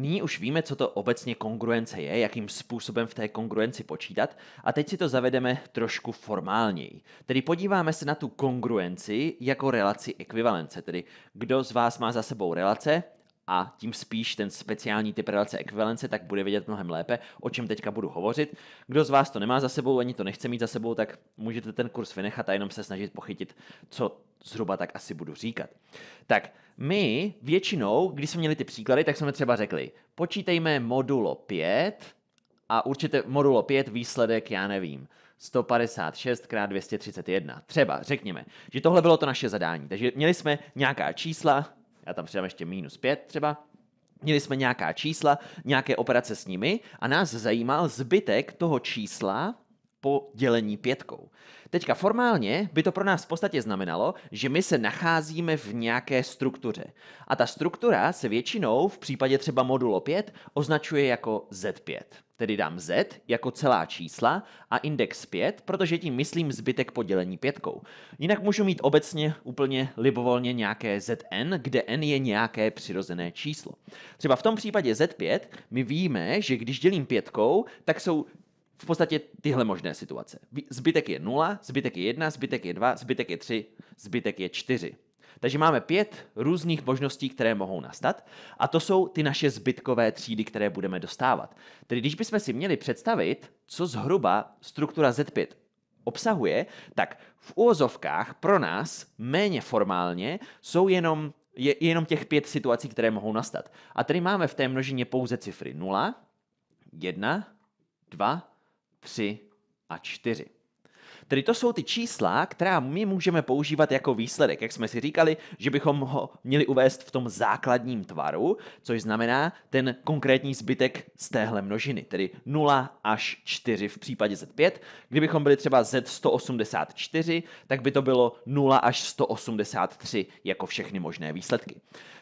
Nyní už víme, co to obecně kongruence je, jakým způsobem v té kongruenci počítat a teď si to zavedeme trošku formálněji. Tedy podíváme se na tu kongruenci jako relaci ekvivalence, tedy kdo z vás má za sebou relace, a tím spíš ten speciální typ relace ekvivalence, tak bude vědět mnohem lépe, o čem teďka budu hovořit. Kdo z vás to nemá za sebou, ani to nechce mít za sebou, tak můžete ten kurz vynechat a jenom se snažit pochytit, co zhruba tak asi budu říkat. Tak my většinou, když jsme měli ty příklady, tak jsme třeba řekli, počítejme modulo 5 a určitě modulo 5 výsledek, já nevím, 156 x 231. Třeba, řekněme, že tohle bylo to naše zadání. Takže měli jsme nějaká čísla, já tam přidám ještě minus 5 třeba, Měli jsme nějaká čísla, nějaké operace s nimi a nás zajímal zbytek toho čísla po dělení pětkou. Teďka formálně by to pro nás v podstatě znamenalo, že my se nacházíme v nějaké struktuře. A ta struktura se většinou v případě třeba modulo 5 označuje jako Z5 tedy dám z jako celá čísla a index 5, protože tím myslím zbytek podělení pětkou. Jinak můžu mít obecně úplně libovolně nějaké zn, kde n je nějaké přirozené číslo. Třeba v tom případě z5 my víme, že když dělím pětkou, tak jsou v podstatě tyhle možné situace. Zbytek je 0, zbytek je 1, zbytek je 2, zbytek je 3, zbytek je 4. Takže máme pět různých možností, které mohou nastat, a to jsou ty naše zbytkové třídy, které budeme dostávat. Tedy když bychom si měli představit, co zhruba struktura Z5 obsahuje, tak v úvozovkách pro nás méně formálně jsou jenom, je, jenom těch pět situací, které mohou nastat. A tady máme v té množině pouze cifry 0, 1, 2, 3 a 4. Tedy to jsou ty čísla, která my můžeme používat jako výsledek, jak jsme si říkali, že bychom ho měli uvést v tom základním tvaru, což znamená ten konkrétní zbytek z téhle množiny, tedy 0 až 4 v případě Z5. Kdybychom byli třeba Z184, tak by to bylo 0 až 183 jako všechny možné výsledky.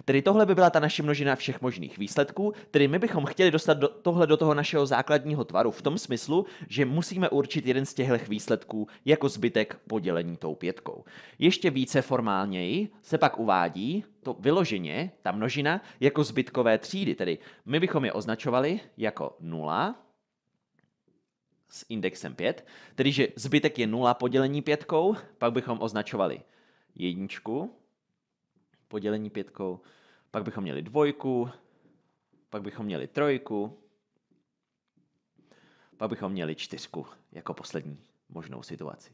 Tedy tohle by byla ta naše množina všech možných výsledků, tedy my bychom chtěli dostat do, tohle do toho našeho základního tvaru v tom smyslu, že musíme určit jeden z těchto výsledků jako zbytek podělení tou pětkou. Ještě více formálněji se pak uvádí to vyloženě, ta množina, jako zbytkové třídy, tedy my bychom je označovali jako 0, s indexem 5, tedy že zbytek je 0 podělení pětkou, pak bychom označovali jedničku, podělení pětkou, pak bychom měli dvojku, pak bychom měli trojku, pak bychom měli čtyřku jako poslední možnou situaci.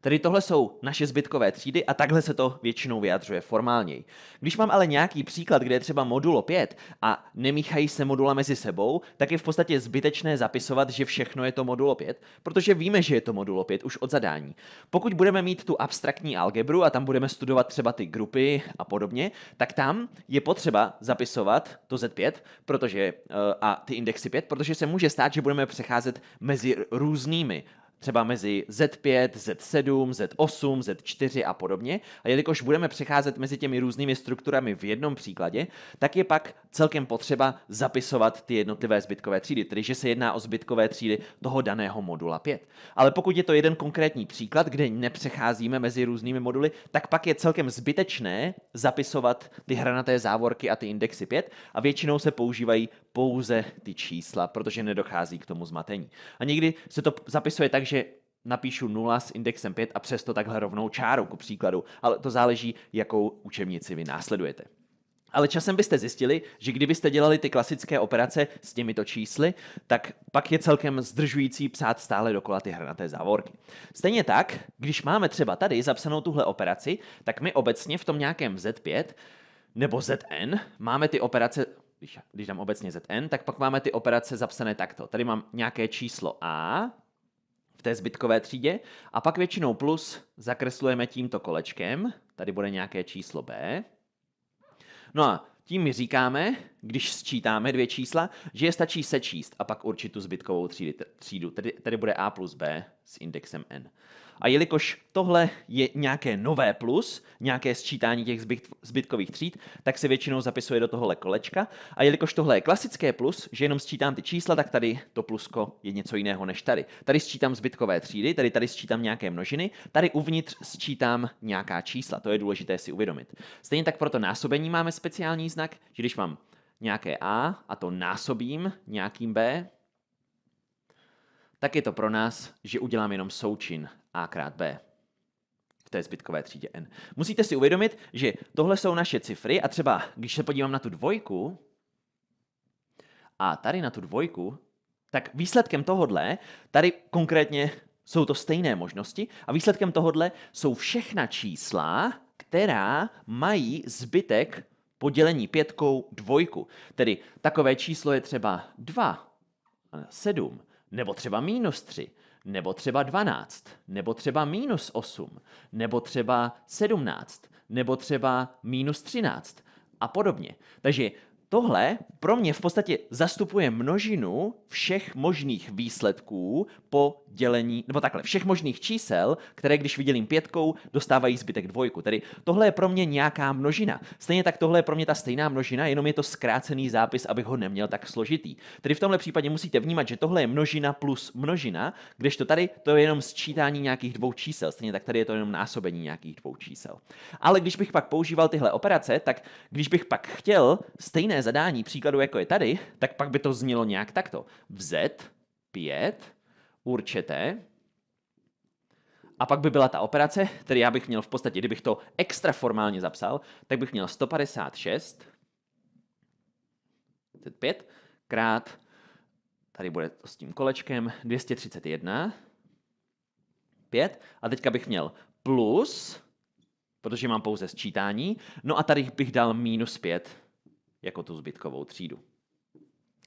Tedy tohle jsou naše zbytkové třídy a takhle se to většinou vyjadřuje formálněji. Když mám ale nějaký příklad, kde je třeba modulo 5 a nemíchají se modula mezi sebou, tak je v podstatě zbytečné zapisovat, že všechno je to modulo 5, protože víme, že je to modulo 5 už od zadání. Pokud budeme mít tu abstraktní algebru a tam budeme studovat třeba ty grupy a podobně, tak tam je potřeba zapisovat to Z5 protože, eh, a ty indexy 5, protože se může stát, že budeme přecházet mezi různými třeba mezi Z5, Z7, Z8, Z4 a podobně. A jelikož budeme přecházet mezi těmi různými strukturami v jednom příkladě, tak je pak celkem potřeba zapisovat ty jednotlivé zbytkové třídy, tedy že se jedná o zbytkové třídy toho daného modula 5. Ale pokud je to jeden konkrétní příklad, kde nepřecházíme mezi různými moduly, tak pak je celkem zbytečné zapisovat ty hranaté závorky a ty indexy 5 a většinou se používají pouze ty čísla, protože nedochází k tomu zmatení. A někdy se to zapisuje tak, takže napíšu 0 s indexem 5 a přesto takhle rovnou čáru, ku příkladu. Ale to záleží, jakou učebnici vy následujete. Ale časem byste zjistili, že kdybyste dělali ty klasické operace s těmito čísly, tak pak je celkem zdržující psát stále dokola ty hranaté závorky. Stejně tak, když máme třeba tady zapsanou tuhle operaci, tak my obecně v tom nějakém Z5 nebo Zn máme ty operace když, když dám obecně Zn, tak pak máme ty operace zapsané takto. Tady mám nějaké číslo A, v té zbytkové třídě a pak většinou plus zakreslujeme tímto kolečkem, tady bude nějaké číslo B. No a tím my říkáme, když sčítáme dvě čísla, že je stačí sečíst a pak určit tu zbytkovou třídu, tedy, tedy bude A plus B s indexem N. A jelikož tohle je nějaké nové plus, nějaké sčítání těch zbyt, zbytkových tříd, tak se většinou zapisuje do tohohle kolečka. A jelikož tohle je klasické plus, že jenom sčítám ty čísla, tak tady to plusko je něco jiného než tady. Tady sčítám zbytkové třídy, tady tady sčítám nějaké množiny, tady uvnitř sčítám nějaká čísla. To je důležité si uvědomit. Stejně tak pro to násobení máme speciální znak, že když mám nějaké A a to násobím nějakým B, tak je to pro nás, že udělám jenom součin a krát b v té zbytkové třídě n. Musíte si uvědomit, že tohle jsou naše cifry a třeba, když se podívám na tu dvojku a tady na tu dvojku, tak výsledkem tohodle, tady konkrétně jsou to stejné možnosti a výsledkem tohodle jsou všechna čísla, která mají zbytek podělení pětkou dvojku. Tedy takové číslo je třeba 2, 7, nebo třeba minus 3, nebo třeba 12, nebo třeba minus 8, nebo třeba 17, nebo třeba minus 13 a podobně. Takže tohle pro mě v podstatě zastupuje množinu všech možných výsledků po dělení, nebo takhle, všech možných čísel, které když vydělím pětkou, dostávají zbytek dvojku. Tedy tohle je pro mě nějaká množina. Stejně tak tohle je pro mě ta stejná množina, jenom je to zkrácený zápis, abych ho neměl tak složitý. Tedy v tomhle případě musíte vnímat, že tohle je množina plus množina, kdežto tady to je jenom sčítání nějakých dvou čísel. Stejně tak tady je to jenom násobení nějakých dvou čísel. Ale když bych pak používal tyhle operace, tak když bych pak chtěl stejné zadání příkladu, jako je tady, tak pak by to znělo nějak takto. Vzet pět, určete, a pak by byla ta operace, tedy já bych měl v podstatě, kdybych to extra formálně zapsal, tak bych měl 156 5 krát, tady bude to s tím kolečkem, 231 5 a teďka bych měl plus, protože mám pouze sčítání, no a tady bych dal minus 5 jako tu zbytkovou třídu.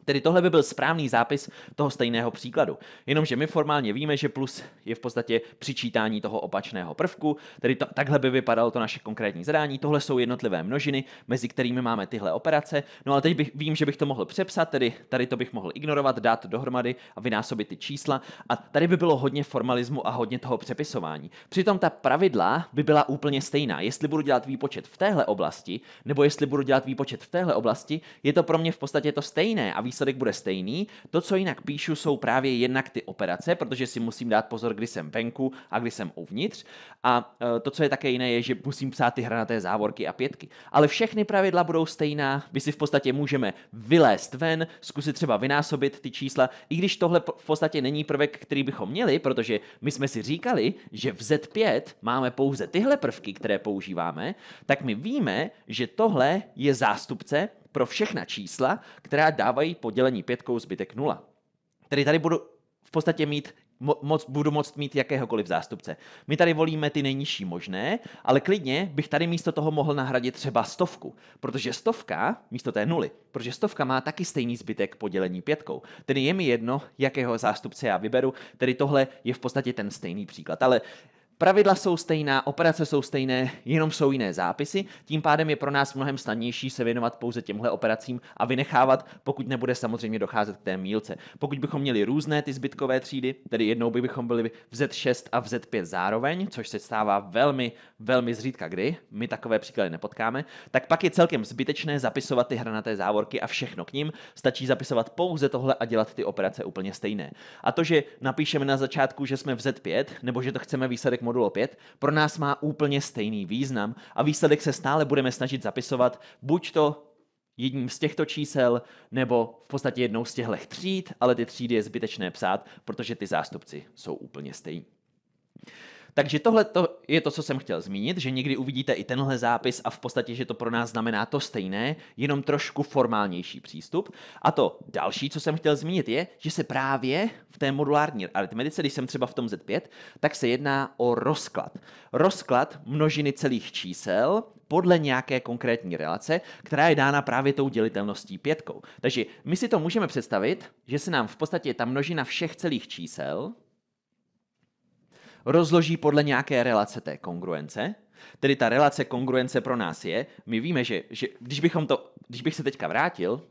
Tedy tohle by byl správný zápis toho stejného příkladu. Jenomže my formálně víme, že plus je v podstatě přičítání toho opačného prvku, tedy to, takhle by vypadalo to naše konkrétní zadání. Tohle jsou jednotlivé množiny, mezi kterými máme tyhle operace. No ale teď bych, vím, že bych to mohl přepsat, tedy tady to bych mohl ignorovat, dát dohromady a vynásobit ty čísla. A tady by bylo hodně formalismu a hodně toho přepisování. Přitom ta pravidla by byla úplně stejná. Jestli budu dělat výpočet v téhle oblasti, nebo jestli budu dělat výpočet v téhle oblasti, je to pro mě v podstatě to stejné. A výsledek bude stejný. To, co jinak píšu, jsou právě jednak ty operace, protože si musím dát pozor, kdy jsem venku a kdy jsem uvnitř. A e, to, co je také jiné, je, že musím psát ty hranaté závorky a pětky. Ale všechny pravidla budou stejná. My si v podstatě můžeme vylézt ven, zkusit třeba vynásobit ty čísla, i když tohle v podstatě není prvek, který bychom měli, protože my jsme si říkali, že v Z5 máme pouze tyhle prvky, které používáme, tak my víme, že tohle je zástupce pro všechna čísla, která dávají podělení pětkou zbytek nula. Tedy tady budu v podstatě mít moc, budu moct mít jakéhokoliv zástupce. My tady volíme ty nejnižší možné, ale klidně bych tady místo toho mohl nahradit třeba stovku, protože stovka místo té nuly, protože stovka má taky stejný zbytek podělení pětkou. Tedy je mi jedno, jakého zástupce já vyberu, tedy tohle je v podstatě ten stejný příklad. Ale Pravidla jsou stejná, operace jsou stejné, jenom jsou jiné zápisy, tím pádem je pro nás mnohem snadnější se věnovat pouze těmhle operacím a vynechávat, pokud nebude samozřejmě docházet k té mílce. Pokud bychom měli různé ty zbytkové třídy, tedy jednou bychom byli v Z6 a v Z5 zároveň, což se stává velmi, velmi zřídka kdy, my takové příklady nepotkáme, tak pak je celkem zbytečné zapisovat ty hranaté závorky a všechno k ním. Stačí zapisovat pouze tohle a dělat ty operace úplně stejné. A to, že napíšeme na začátku, že jsme v Z5, nebo že to chceme výsledek modulo 5, pro nás má úplně stejný význam a výsledek se stále budeme snažit zapisovat buď to jedním z těchto čísel, nebo v podstatě jednou z těchto tříd, ale ty třídy je zbytečné psát, protože ty zástupci jsou úplně stejní. Takže tohle je to, co jsem chtěl zmínit, že někdy uvidíte i tenhle zápis a v podstatě, že to pro nás znamená to stejné, jenom trošku formálnější přístup. A to další, co jsem chtěl zmínit, je, že se právě v té modulární aritmetice, když jsem třeba v tom Z5, tak se jedná o rozklad. Rozklad množiny celých čísel podle nějaké konkrétní relace, která je dána právě tou dělitelností pětkou. Takže my si to můžeme představit, že se nám v podstatě ta množina všech celých čísel, rozloží podle nějaké relace té kongruence. Tedy ta relace kongruence pro nás je, my víme, že, že když, bychom to, když bych se teďka vrátil,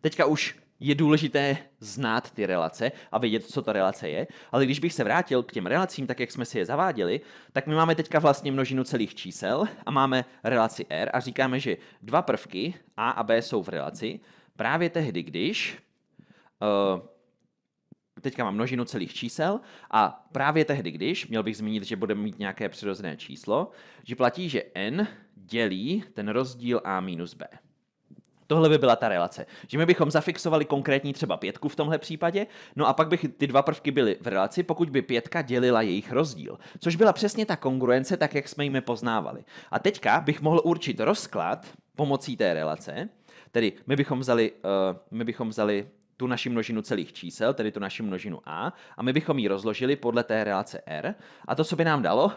teďka už je důležité znát ty relace a vědět, co ta relace je, ale když bych se vrátil k těm relacím, tak jak jsme si je zaváděli, tak my máme teďka vlastně množinu celých čísel a máme relaci R a říkáme, že dva prvky A a B jsou v relaci právě tehdy, když uh, teďka mám množinu celých čísel a právě tehdy, když, měl bych zmínit, že budeme mít nějaké přirozené číslo, že platí, že n dělí ten rozdíl a minus b. Tohle by byla ta relace. Že my bychom zafixovali konkrétní třeba pětku v tomhle případě, no a pak by ty dva prvky byly v relaci, pokud by pětka dělila jejich rozdíl. Což byla přesně ta kongruence, tak jak jsme jimi poznávali. A teďka bych mohl určit rozklad pomocí té relace, tedy my bychom vzali, uh, my bychom vzali tu naši množinu celých čísel, tedy tu naši množinu a, a my bychom ji rozložili podle té relace r. A to, co by nám dalo,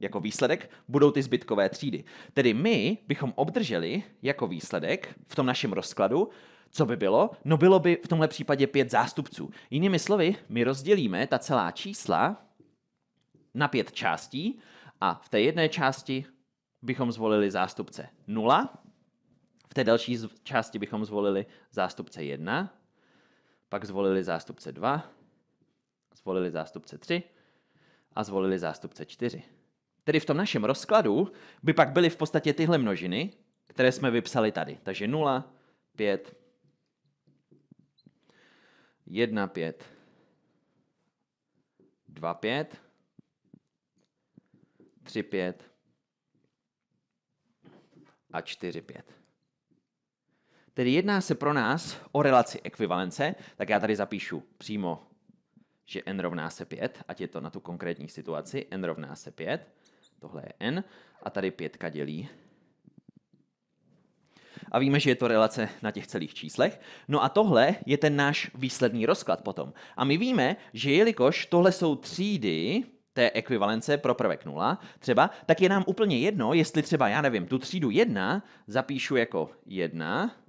jako výsledek budou ty zbytkové třídy. Tedy my bychom obdrželi jako výsledek v tom našem rozkladu, co by bylo? No bylo by v tomhle případě pět zástupců. Jinými slovy, my rozdělíme ta celá čísla na pět částí a v té jedné části bychom zvolili zástupce 0, v té další části bychom zvolili zástupce 1, pak zvolili zástupce 2, zvolili zástupce 3 a zvolili zástupce 4. Tedy v tom našem rozkladu by pak byly v podstatě tyhle množiny, které jsme vypsali tady. Takže 0, 5, 1, 5, 2, 5, 3, 5 a 4, 5. Tedy jedná se pro nás o relaci ekvivalence, tak já tady zapíšu přímo, že n rovná se 5, ať je to na tu konkrétní situaci, n rovná se 5, tohle je n, a tady pětka dělí a víme, že je to relace na těch celých číslech. No a tohle je ten náš výsledný rozklad potom. A my víme, že jelikož tohle jsou třídy té ekvivalence pro prvek 0 třeba, tak je nám úplně jedno, jestli třeba, já nevím, tu třídu 1 zapíšu jako 1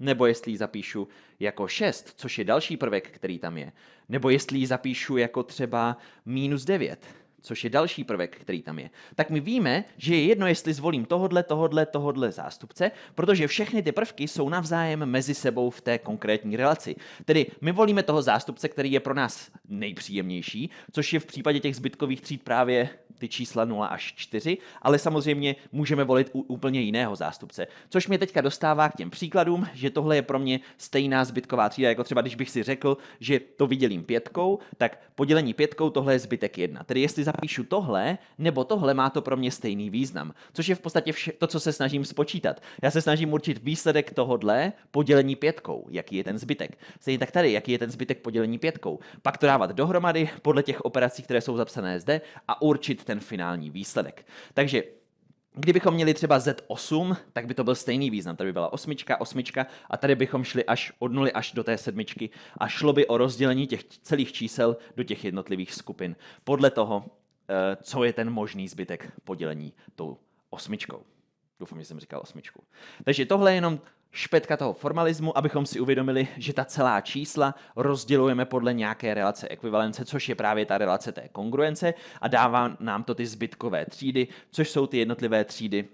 nebo jestli ji zapíšu jako 6, což je další prvek, který tam je, nebo jestli ji zapíšu jako třeba minus 9, což je další prvek, který tam je, tak my víme, že je jedno, jestli zvolím tohodle, tohodle, tohodle zástupce, protože všechny ty prvky jsou navzájem mezi sebou v té konkrétní relaci. Tedy my volíme toho zástupce, který je pro nás nejpříjemnější, což je v případě těch zbytkových tříd právě ty čísla 0 až 4, ale samozřejmě můžeme volit u, úplně jiného zástupce. Což mě teďka dostává k těm příkladům, že tohle je pro mě stejná zbytková třída, jako třeba když bych si řekl, že to vydělím pětkou, tak podělení pětkou tohle je zbytek 1. Tedy jestli zapíšu tohle nebo tohle, má to pro mě stejný význam, což je v podstatě vše, to, co se snažím spočítat. Já se snažím určit výsledek tohodle podělení pětkou, jaký je ten zbytek. Stejně tak tady, jaký je ten zbytek podělení pětkou. Pak to dávat dohromady podle těch operací, které jsou zapsané zde a určit ten finální výsledek. Takže Kdybychom měli třeba Z8, tak by to byl stejný význam. Tady by byla osmička, osmička a tady bychom šli až od nuly až do té sedmičky a šlo by o rozdělení těch celých čísel do těch jednotlivých skupin podle toho, eh, co je ten možný zbytek podělení tou osmičkou. Doufám, že jsem říkal osmičku. Takže tohle je jenom špetka toho formalismu, abychom si uvědomili, že ta celá čísla rozdělujeme podle nějaké relace ekvivalence, což je právě ta relace té kongruence a dává nám to ty zbytkové třídy, což jsou ty jednotlivé třídy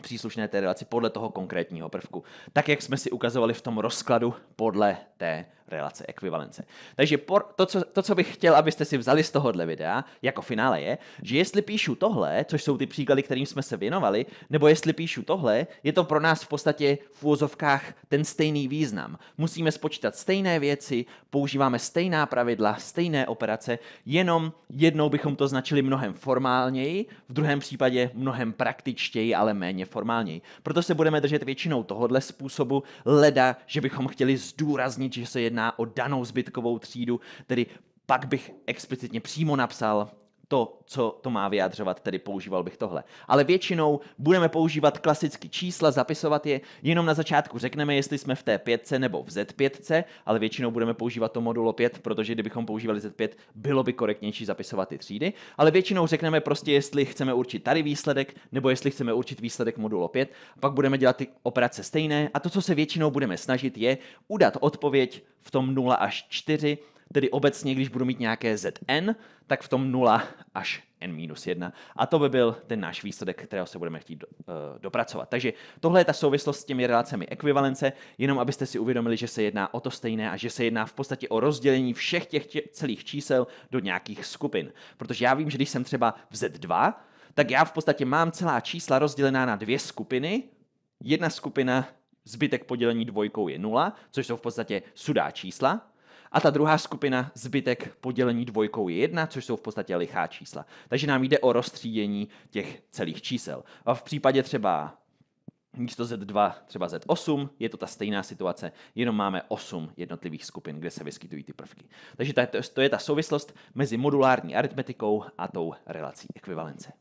příslušné té relaci podle toho konkrétního prvku. Tak, jak jsme si ukazovali v tom rozkladu podle té relace ekvivalence. Takže por, to, co, to, co bych chtěl, abyste si vzali z tohohle videa, jako finále je, že jestli píšu tohle, což jsou ty příklady, kterým jsme se věnovali, nebo jestli píšu tohle, je to pro nás v podstatě v úzovkách ten stejný význam. Musíme spočítat stejné věci, používáme stejná pravidla, stejné operace, jenom jednou bychom to značili mnohem formálněji, v druhém případě mnohem praktičtěji, ale méně formálněji. Proto se budeme držet většinou tohohle způsobu, leda, že bychom chtěli zdůraznit, že se jedná jedná o danou zbytkovou třídu, tedy pak bych explicitně přímo napsal to, co to má vyjadřovat, tedy používal bych tohle. Ale většinou budeme používat klasicky čísla, zapisovat je, jenom na začátku řekneme, jestli jsme v té 5 nebo v Z5, ale většinou budeme používat to modulo 5, protože kdybychom používali Z5, bylo by korektnější zapisovat ty třídy, ale většinou řekneme prostě, jestli chceme určit tady výsledek, nebo jestli chceme určit výsledek modulo 5, pak budeme dělat ty operace stejné a to, co se většinou budeme snažit, je udat odpověď v tom 0 až 4, Tedy obecně, když budu mít nějaké zn, tak v tom 0 až n-1. minus A to by byl ten náš výsledek, kterého se budeme chtít do, uh, dopracovat. Takže tohle je ta souvislost s těmi relacemi ekvivalence, jenom abyste si uvědomili, že se jedná o to stejné a že se jedná v podstatě o rozdělení všech těch tě, celých čísel do nějakých skupin. Protože já vím, že když jsem třeba v z2, tak já v podstatě mám celá čísla rozdělená na dvě skupiny. Jedna skupina, zbytek podělení dvojkou je 0, což jsou v podstatě sudá čísla, a ta druhá skupina, zbytek podělení dvojkou je jedna, což jsou v podstatě lichá čísla. Takže nám jde o rozstřídění těch celých čísel. A v případě třeba místo Z2 třeba Z8, je to ta stejná situace, jenom máme 8 jednotlivých skupin, kde se vyskytují ty prvky. Takže to je ta souvislost mezi modulární aritmetikou a tou relací ekvivalence.